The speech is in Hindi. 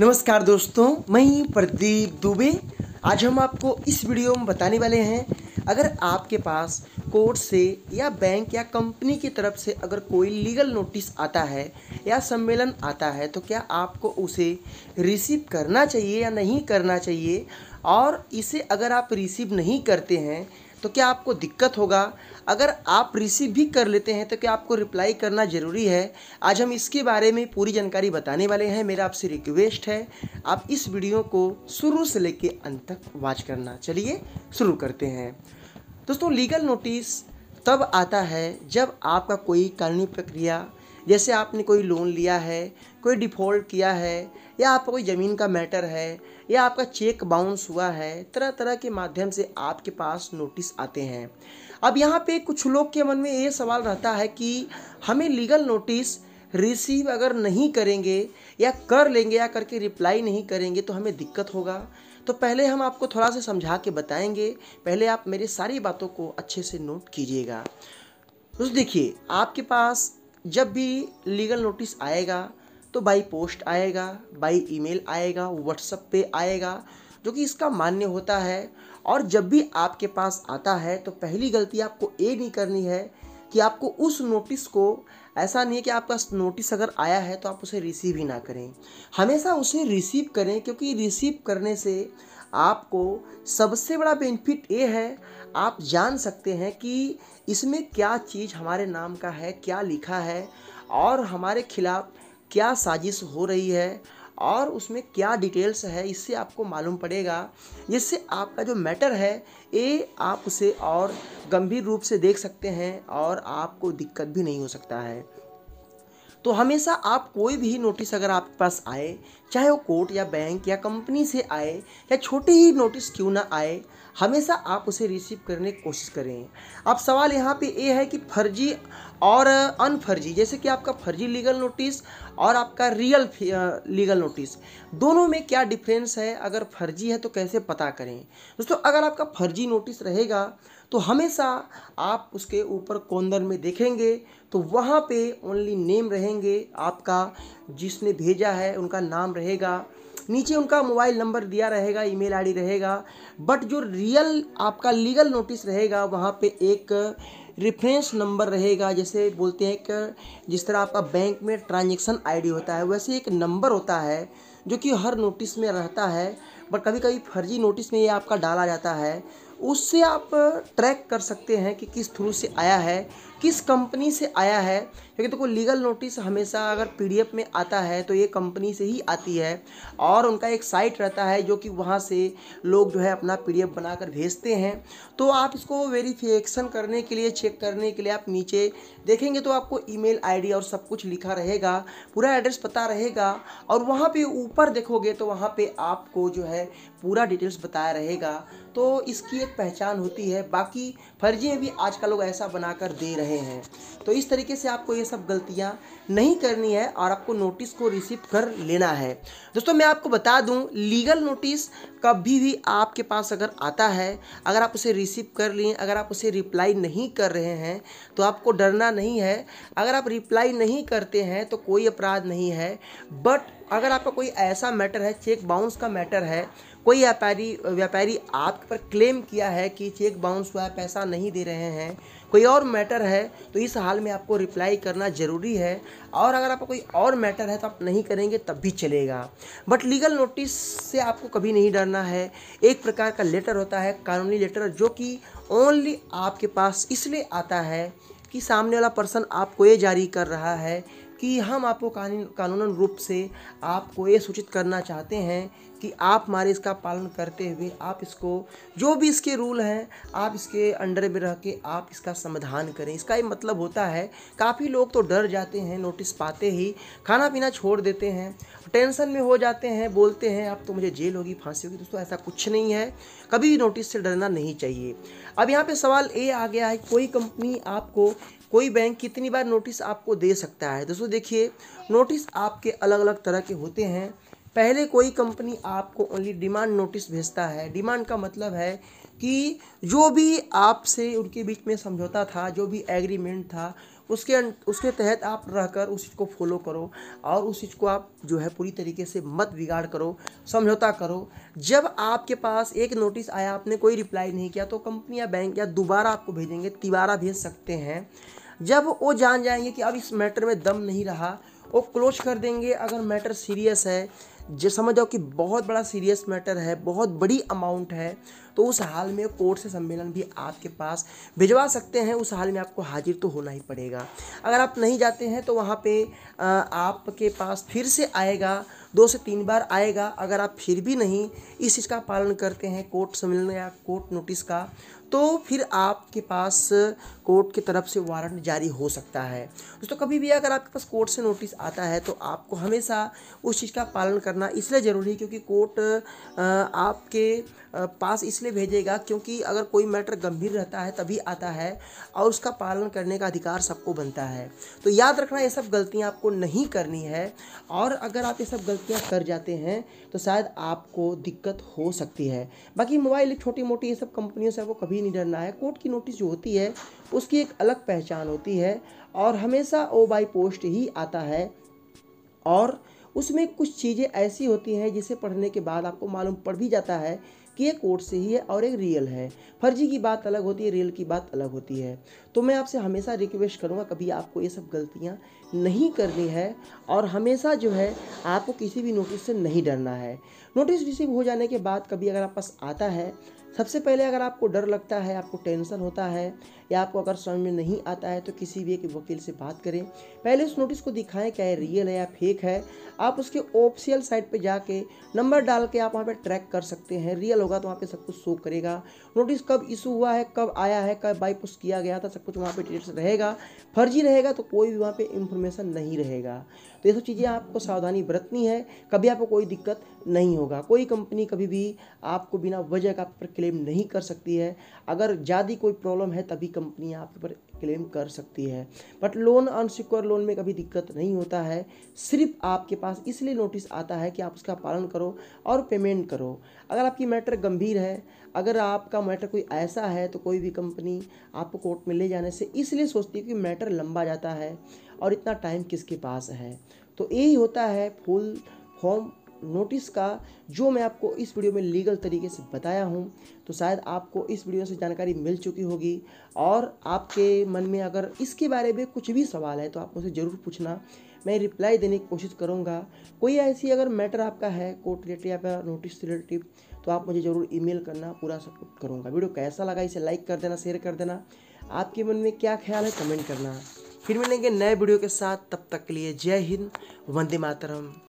नमस्कार दोस्तों मैं प्रदीप दुबे आज हम आपको इस वीडियो में बताने वाले हैं अगर आपके पास कोर्ट से या बैंक या कंपनी की तरफ से अगर कोई लीगल नोटिस आता है या सम्मेलन आता है तो क्या आपको उसे रिसीव करना चाहिए या नहीं करना चाहिए और इसे अगर आप रिसीव नहीं करते हैं तो क्या आपको दिक्कत होगा अगर आप रिसीव भी कर लेते हैं तो क्या आपको रिप्लाई करना ज़रूरी है आज हम इसके बारे में पूरी जानकारी बताने वाले हैं मेरा आपसे रिक्वेस्ट है आप इस वीडियो को शुरू से लेकर अंत तक वॉच करना चलिए शुरू करते हैं दोस्तों लीगल नोटिस तब आता है जब आपका कोई कानूनी प्रक्रिया जैसे आपने कोई लोन लिया है कोई डिफ़ॉल्ट किया है या आपका कोई ज़मीन का मैटर है या आपका चेक बाउंस हुआ है तरह तरह के माध्यम से आपके पास नोटिस आते हैं अब यहाँ पे कुछ लोग के मन में ये सवाल रहता है कि हमें लीगल नोटिस रिसीव अगर नहीं करेंगे या कर लेंगे या करके रिप्लाई नहीं करेंगे तो हमें दिक्कत होगा तो पहले हम आपको थोड़ा सा समझा के बताएंगे पहले आप मेरी सारी बातों को अच्छे से नोट कीजिएगा तो देखिए आपके पास जब भी लीगल नोटिस आएगा तो बाई पोस्ट आएगा बाई ईमेल आएगा व्हाट्सअप पे आएगा जो कि इसका मान्य होता है और जब भी आपके पास आता है तो पहली गलती आपको ये नहीं करनी है कि आपको उस नोटिस को ऐसा नहीं है कि आपका नोटिस अगर आया है तो आप उसे रिसीव ही ना करें हमेशा उसे रिसीव करें क्योंकि रिसीव करने से आपको सबसे बड़ा बेनिफिट ये है आप जान सकते हैं कि इसमें क्या चीज़ हमारे नाम का है क्या लिखा है और हमारे खिलाफ़ क्या साजिश हो रही है और उसमें क्या डिटेल्स है इससे आपको मालूम पड़ेगा जिससे आपका जो मैटर है ये आप उसे और गंभीर रूप से देख सकते हैं और आपको दिक्कत भी नहीं हो सकता है तो हमेशा आप कोई भी नोटिस अगर आपके पास आए चाहे वो कोर्ट या बैंक या कंपनी से आए या छोटे ही नोटिस क्यों ना आए हमेशा आप उसे रिसीव करने की कोशिश करें अब सवाल यहाँ पे ये है कि फर्जी और अनफर्जी जैसे कि आपका फर्जी लीगल नोटिस और आपका रियल लीगल नोटिस दोनों में क्या डिफरेंस है अगर फर्जी है तो कैसे पता करें दोस्तों अगर आपका फर्जी नोटिस रहेगा तो हमेशा आप उसके ऊपर कोंदर में देखेंगे तो वहाँ पे ओनली नेम रहेंगे आपका जिसने भेजा है उनका नाम रहेगा नीचे उनका मोबाइल नंबर दिया रहेगा ईमेल आईडी रहेगा बट जो रियल आपका लीगल नोटिस रहेगा वहाँ पे एक रेफरेंस नंबर रहेगा जैसे बोलते हैं कि जिस तरह आपका बैंक में ट्रांजेक्शन आईडी होता है वैसे एक नंबर होता है जो कि हर नोटिस में रहता है बट कभी कभी फर्जी नोटिस में ये आपका डाला जाता है उससे आप ट्रैक कर सकते हैं कि किस थ्रू से आया है किस कंपनी से आया है क्योंकि देखो तो लीगल नोटिस हमेशा अगर पी में आता है तो ये कंपनी से ही आती है और उनका एक साइट रहता है जो कि वहाँ से लोग जो है अपना पी बनाकर भेजते हैं तो आप इसको वेरीफिकेशन करने के लिए चेक करने के लिए आप नीचे देखेंगे तो आपको ईमेल आईडी और सब कुछ लिखा रहेगा पूरा एड्रेस पता रहेगा और वहाँ पर ऊपर देखोगे तो वहाँ पर आपको जो है पूरा डिटेल्स बताया रहेगा तो इसकी एक पहचान होती है बाकी फर्जी भी आज का लोग ऐसा बनाकर दे रहे रहे हैं तो इस तरीके से आपको ये सब गलतियाँ नहीं करनी है और आपको नोटिस को रिसीव कर लेना है दोस्तों मैं आपको बता दूं लीगल नोटिस कभी भी आपके पास अगर आता है अगर आप उसे रिसीव कर लिए अगर आप उसे रिप्लाई नहीं कर रहे हैं तो आपको डरना नहीं है अगर आप रिप्लाई नहीं करते हैं तो कोई अपराध नहीं है बट अगर आपका कोई ऐसा मैटर है चेक बाउंस का मैटर है कोई व्यापारी व्यापारी आप पर क्लेम किया है कि चेक बाउंस हुआ है पैसा नहीं दे रहे हैं कोई और मैटर है तो इस हाल में आपको रिप्लाई करना ज़रूरी है और अगर आपका कोई और मैटर है तो आप नहीं करेंगे तब भी चलेगा बट लीगल नोटिस से आपको कभी नहीं डरना है एक प्रकार का लेटर होता है कानूनी लेटर जो कि ओनली आपके पास इसलिए आता है कि सामने वाला पर्सन आपको ये जारी कर रहा है कि हम आपको कानून कानूनन रूप से आपको ये सूचित करना चाहते हैं कि आप हमारे इसका पालन करते हुए आप इसको जो भी इसके रूल हैं आप इसके अंडर में रह के आप इसका समाधान करें इसका ये मतलब होता है काफ़ी लोग तो डर जाते हैं नोटिस पाते ही खाना पीना छोड़ देते हैं टेंशन में हो जाते हैं बोलते हैं अब तो मुझे जेल होगी फांसी होगी दोस्तों ऐसा कुछ नहीं है कभी भी नोटिस से डरना नहीं चाहिए अब यहाँ पे सवाल ये आ गया है कोई कंपनी आपको कोई बैंक कितनी बार नोटिस आपको दे सकता है दोस्तों देखिए नोटिस आपके अलग अलग तरह के होते हैं पहले कोई कंपनी आपको ओनली डिमांड नोटिस भेजता है डिमांड का मतलब है कि जो भी आपसे उनके बीच में समझौता था जो भी एग्रीमेंट था उसके उसके तहत आप रहकर उस चीज़ को फॉलो करो और उस चीज़ को आप जो है पूरी तरीके से मत बिगाड़ करो समझौता करो जब आपके पास एक नोटिस आया आपने कोई रिप्लाई नहीं किया तो कंपनी या बैंक या दोबारा आपको भेजेंगे तिबारा भेज सकते हैं जब वो जान जाएंगे कि अब इस मैटर में दम नहीं रहा वो क्लोज कर देंगे अगर मैटर सीरियस है जो समझ जाओ कि बहुत बड़ा सीरियस मैटर है बहुत बड़ी अमाउंट है तो उस हाल में कोर्ट से सम्मेलन भी आपके पास भिजवा सकते हैं उस हाल में आपको हाजिर तो होना ही पड़ेगा अगर आप नहीं जाते हैं तो वहाँ पे आपके पास फिर से आएगा दो से तीन बार आएगा अगर आप फिर भी नहीं इस चीज़ का पालन करते हैं कोर्ट सम्मेलन या कोर्ट नोटिस का तो फिर आपके पास कोर्ट की तरफ से वारंट जारी हो सकता है दोस्तों कभी भी अगर आपके पास कोर्ट से नोटिस आता है तो आपको हमेशा उस चीज़ का पालन करना इसलिए ज़रूरी है क्योंकि कोर्ट आपके पास इसलिए भेजेगा क्योंकि अगर कोई मैटर गंभीर रहता है तभी आता है और उसका पालन करने का अधिकार सबको बनता है तो याद रखना ये सब गलतियाँ आपको नहीं करनी है और अगर आप ये सब गलतियाँ कर जाते हैं तो शायद आपको दिक्कत हो सकती है बाकी मोबाइल छोटी मोटी ये सब कंपनियों से आपको कभी कभी नहीं डरना है कोर्ट की नोटिस जो होती है उसकी एक अलग पहचान होती है और हमेशा ओ बाई पोस्ट ही आता है और उसमें कुछ चीज़ें ऐसी होती हैं जिसे पढ़ने के बाद आपको मालूम पड़ भी जाता है कि ये कोर्ट से ही है और एक रियल है फर्जी की बात अलग होती है रियल की बात अलग होती है तो मैं आपसे हमेशा रिक्वेस्ट करूँगा कभी आपको ये सब गलतियाँ नहीं करनी है और हमेशा जो है आपको किसी भी नोटिस से नहीं डरना है नोटिस रिसीव हो जाने के बाद कभी अगर आप पास आता है सबसे पहले अगर आपको डर लगता है आपको टेंशन होता है या आपको अगर समझ में नहीं आता है तो किसी भी एक वकील से बात करें पहले उस नोटिस को दिखाएं क्या है रियल है या फेक है आप उसके ऑफिशियल साइट पे जाके नंबर डाल के आप वहाँ पे ट्रैक कर सकते हैं रियल होगा तो वहाँ पे सब कुछ शो करेगा नोटिस कब इशू हुआ है कब आया है कब बाई पोस्ट किया गया था सब कुछ वहाँ पर डिटेल्स रहेगा फर्जी रहेगा तो कोई भी वहाँ पर इंफॉर्मेशन नहीं रहेगा तो ये सब चीज़ें आपको सावधानी बरतनी है कभी आपको कोई दिक्कत नहीं होगा कोई कंपनी कभी भी आपको बिना वजह का पर क्लेम नहीं कर सकती है अगर ज़्यादा कोई प्रॉब्लम है तभी कंपनी आपके ऊपर क्लेम कर सकती है बट लोन अनसिक्योर लोन में कभी दिक्कत नहीं होता है सिर्फ आपके पास इसलिए नोटिस आता है कि आप उसका पालन करो और पेमेंट करो अगर आपकी मैटर गंभीर है अगर आपका मैटर कोई ऐसा है तो कोई भी कंपनी आपको कोर्ट में ले जाने से इसलिए सोचती है कि मैटर लंबा जाता है और इतना टाइम किसके पास है तो यही होता है फुल फॉर्म नोटिस का जो मैं आपको इस वीडियो में लीगल तरीके से बताया हूँ तो शायद आपको इस वीडियो से जानकारी मिल चुकी होगी और आपके मन में अगर इसके बारे में कुछ भी सवाल है तो आप उसे ज़रूर पूछना मैं रिप्लाई देने की कोशिश करूँगा कोई ऐसी अगर मैटर आपका है कोर्ट रिलेटिव या नोटिस रिलेटिव तो आप मुझे ज़रूर ई करना पूरा सपोर्ट करूँगा वीडियो कैसा लगा इसे लाइक कर देना शेयर कर देना आपके मन में क्या ख्याल है कमेंट करना फिर मिलेंगे नए वीडियो के साथ तब तक के लिए जय हिंद वंदे मातरम